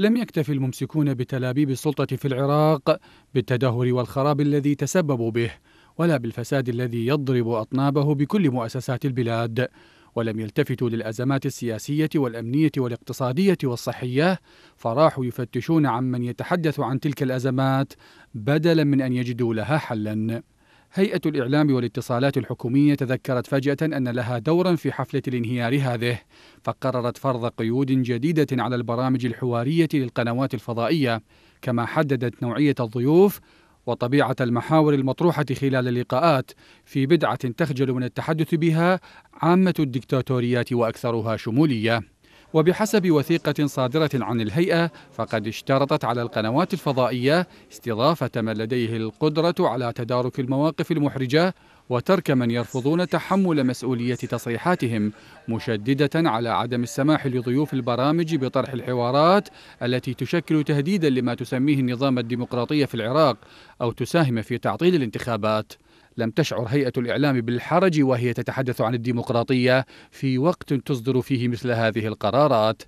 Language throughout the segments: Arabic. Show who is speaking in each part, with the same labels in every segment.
Speaker 1: لم يكتف الممسكون بتلابيب السلطة في العراق بالتدهور والخراب الذي تسببوا به ولا بالفساد الذي يضرب أطنابه بكل مؤسسات البلاد ولم يلتفتوا للأزمات السياسية والأمنية والاقتصادية والصحية فراحوا يفتشون عمن يتحدث عن تلك الأزمات بدلا من أن يجدوا لها حلاً هيئة الإعلام والاتصالات الحكومية تذكرت فجأة أن لها دورا في حفلة الانهيار هذه، فقررت فرض قيود جديدة على البرامج الحوارية للقنوات الفضائية، كما حددت نوعية الضيوف وطبيعة المحاور المطروحة خلال اللقاءات في بدعة تخجل من التحدث بها عامة الدكتاتوريات وأكثرها شمولية. وبحسب وثيقة صادرة عن الهيئة فقد اشترطت على القنوات الفضائية استضافة من لديه القدرة على تدارك المواقف المحرجة وترك من يرفضون تحمل مسؤولية تصريحاتهم مشددة على عدم السماح لضيوف البرامج بطرح الحوارات التي تشكل تهديدا لما تسميه النظام الديمقراطي في العراق أو تساهم في تعطيل الانتخابات لم تشعر هيئة الإعلام بالحرج وهي تتحدث عن الديمقراطية في وقت تصدر فيه مثل هذه القرارات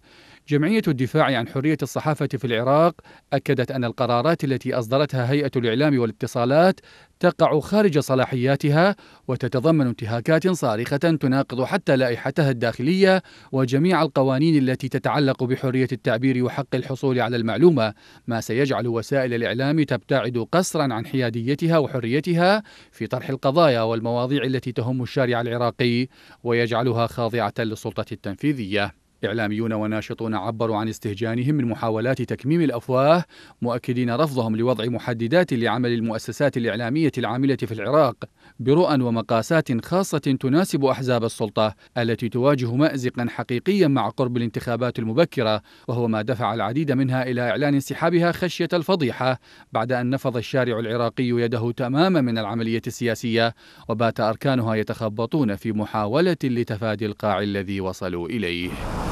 Speaker 1: جمعية الدفاع عن حرية الصحافة في العراق أكدت أن القرارات التي أصدرتها هيئة الإعلام والاتصالات تقع خارج صلاحياتها وتتضمن انتهاكات صارخة تناقض حتى لائحتها الداخلية وجميع القوانين التي تتعلق بحرية التعبير وحق الحصول على المعلومة، ما سيجعل وسائل الإعلام تبتعد قصرا عن حياديتها وحريتها في طرح القضايا والمواضيع التي تهم الشارع العراقي ويجعلها خاضعة للسلطة التنفيذية. إعلاميون وناشطون عبروا عن استهجانهم من محاولات تكميم الأفواه مؤكدين رفضهم لوضع محددات لعمل المؤسسات الإعلامية العاملة في العراق برؤى ومقاسات خاصة تناسب أحزاب السلطة التي تواجه مأزقا حقيقيا مع قرب الانتخابات المبكرة وهو ما دفع العديد منها إلى إعلان انسحابها خشية الفضيحة بعد أن نفض الشارع العراقي يده تماما من العملية السياسية وبات أركانها يتخبطون في محاولة لتفادي القاع الذي وصلوا إليه